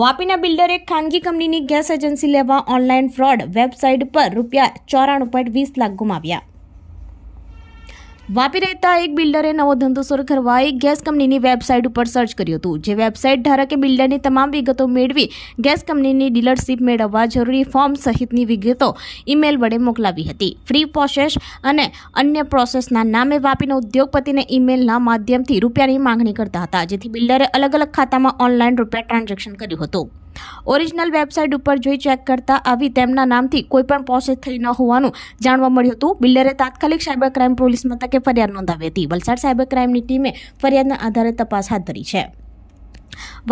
વાપીના બિલ્ડરે ખાનગી કંપનીની ગેસ એજન્સી લેવા ઓનલાઈન ફ્રોડ વેબસાઇટ પર રૂપિયા ચોરાણું પોઈન્ટ વીસ લાખ ગુમાવ્યા વાપી રહેતા એક બિલ્ડરે નવો ધંધો શરૂ કરવા એક ગેસ કંપનીની વેબસાઇટ ઉપર સર્ચ કર્યું હતું જે વેબસાઇટ ધારકે બિલ્ડરની તમામ વિગતો મેળવી ગેસ કંપનીની ડીલરશીપ મેળવવા જરૂરી ફોર્મ સહિતની વિગતો ઈમેલ વડે મોકલાવી હતી ફ્રી પ્રોસેસ અને અન્ય પ્રોસેસના નામે વાપીના ઉદ્યોગપતિને ઈમેલના માધ્યમથી રૂપિયાની માંગણી કરતા હતા જેથી બિલ્ડરે અલગ અલગ ખાતામાં ઓનલાઈન રૂપિયા ટ્રાન્ઝેક્શન કર્યું હતું ઓરિજિનલ વેબસાઇટ ઉપર જોઈ ચેક કરતા આવી તેમના નામથી કોઈપણ પ્રોસેસ થઈ ન હોવાનું જાણવા મળ્યું હતું બિલ્ડરે તાત્કાલિક સાયબર ક્રાઇમ પોલીસ મથકે ફરિયાદ નોંધાવી હતી વલસાડ સાયબર ક્રાઇમની ટીમે ફરિયાદના આધારે તપાસ હાથ ધરી છે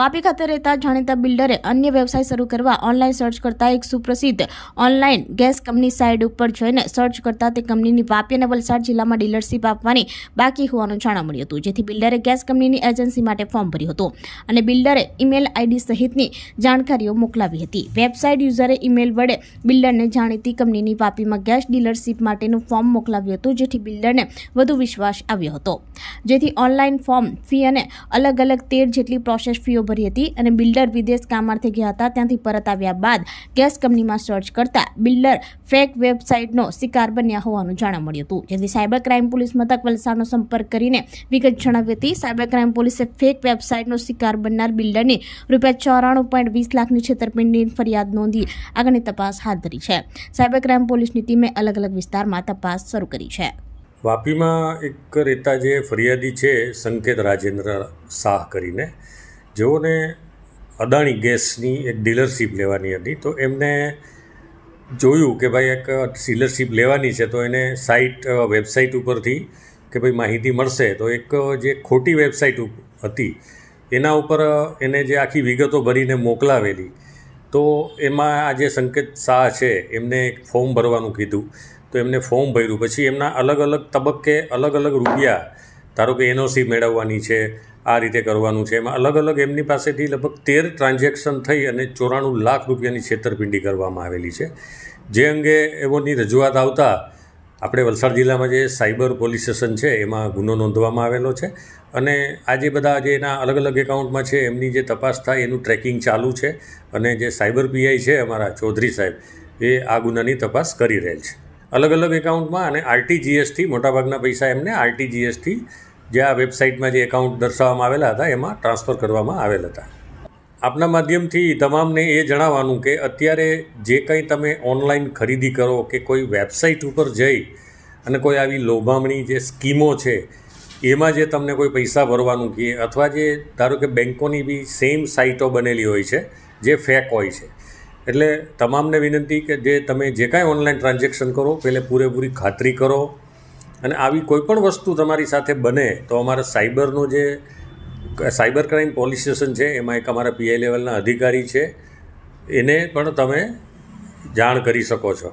વાપી ખાતે રહેતા જાણીતા બિલ્ડરે અન્ય વ્યવસાય શરૂ કરવા ઓનલાઈન સર્ચ કરતા એક સુપ્રસિદ્ધ ઓનલાઈન ગેસ કંપની સાઇટ ઉપર જઈને સર્ચ કરતા તે કંપનીની વાપી અને વલસાડ જિલ્લામાં ડીલરશીપ આપવાની બાકી હોવાનું જાણવા મળ્યું હતું જેથી બિલ્ડરે ગેસ કંપનીની એજન્સી માટે ફોર્મ ભર્યું હતું અને બિલ્ડરે ઈમેલ આઈડી સહિતની જાણકારીઓ મોકલાવી હતી વેબસાઇટ યુઝરે ઈમેલ વડે બિલ્ડરને જાણીતી કંપનીની વાપીમાં ગેસ ડીલરશીપ માટેનું ફોર્મ મોકલાવ્યું હતું જેથી બિલ્ડરને વધુ વિશ્વાસ આવ્યો હતો જેથી ઓનલાઈન ફોર્મ ફી અને અલગ અલગ તેર જેટલી પ્રોસેસ ઇન્ડસ્ટ્રીઓ ભરી હતી અને બિલ્ડર વિદેશ કામાર્થે ગયા હતા ત્યાંથી પરત આવ્યા બાદ ગેસ કંપનીમાં સર્ચ કરતા બિલ્ડર ફેક વેબસાઇટનો શિકાર બન્યા હોવાનું જાણવા મળ્યું હતું જેથી સાયબર ક્રાઇમ પોલીસ મથક વલસાડનો સંપર્ક કરીને વિગત જણાવી હતી સાયબર ક્રાઇમ પોલીસે ફેક વેબસાઇટનો શિકાર બનનાર બિલ્ડરની રૂપિયા ચોરાણું પોઈન્ટ વીસ લાખની છેતરપિંડીની ફરિયાદ નોંધી આગળની તપાસ હાથ ધરી છે સાયબર ક્રાઇમ પોલીસની ટીમે અલગ અલગ વિસ્તારમાં તપાસ શરૂ કરી છે વાપીમાં એક રહેતા જે ફરિયાદી છે સંકેત રાજેન્દ્ર શાહ કરીને જેઓને અદાણી ગેસની એક ડીલરશીપ લેવાની હતી તો એમને જોયું કે ભાઈ એક ડીલરશીપ લેવાની છે તો એને સાઇટ વેબસાઇટ ઉપરથી કે ભાઈ માહિતી મળશે તો એક જે ખોટી વેબસાઇટ હતી એના ઉપર એને જે આખી વિગતો ભરીને મોકલાવેલી તો એમાં આ જે સંકેત શાહ છે એમને એક ફોર્મ ભરવાનું કીધું તો એમને ફોર્મ ભર્યું પછી એમના અલગ અલગ તબક્કે અલગ અલગ રૂપિયા ધારો કે એનઓસી મેળવવાની છે આ રીતે કરવાનું છે એમાં અલગ અલગ એમની પાસેથી લગભગ તેર ટ્રાન્ઝેક્શન થઈ અને ચોરાણું લાખ રૂપિયાની છેતરપિંડી કરવામાં આવેલી છે જે અંગે એવોની રજૂઆત આવતા આપણે વલસાડ જિલ્લામાં જે સાયબર પોલીસ સ્ટેશન છે એમાં ગુનો નોંધવામાં આવેલો છે અને આજે બધા જે એના અલગ અલગ એકાઉન્ટમાં છે એમની જે તપાસ થાય એનું ટ્રેકિંગ ચાલુ છે અને જે સાયબર પીઆઈ છે અમારા ચૌધરી સાહેબ એ આ ગુનાની તપાસ કરી રહેલ છે અલગ અલગ એકાઉન્ટમાં અને આરટીજીએસથી મોટાભાગના પૈસા એમને આરટીજીએસથી જે આ વેબસાઇટમાં જે એકાઉન્ટ દર્શાવવામાં આવેલા હતા એમાં ટ્રાન્સફર કરવામાં આવેલ હતા આપના માધ્યમથી તમામને એ જણાવવાનું કે અત્યારે જે કંઈ તમે ઓનલાઈન ખરીદી કરો કે કોઈ વેબસાઇટ ઉપર જઈ અને કોઈ આવી લોભામણી જે સ્કીમો છે એમાં જે તમને કોઈ પૈસા ભરવાનું કહે અથવા જે ધારો કે બેન્કોની બી સેમ સાઇટો બનેલી હોય છે જે ફેક હોય છે એટલે તમામને વિનંતી કે જે તમે જે કાંઈ ઓનલાઈન ટ્રાન્ઝેક્શન કરો પહેલે પૂરેપૂરી ખાતરી કરો અને આવી કોઈપણ વસ્તુ તમારી સાથે બને તો અમારા સાયબરનો જે સાયબર ક્રાઇમ પોલીસ સ્ટેશન છે એમાં એક અમારા પીઆઈ લેવલના અધિકારી છે એને પણ તમે જાણ કરી શકો છો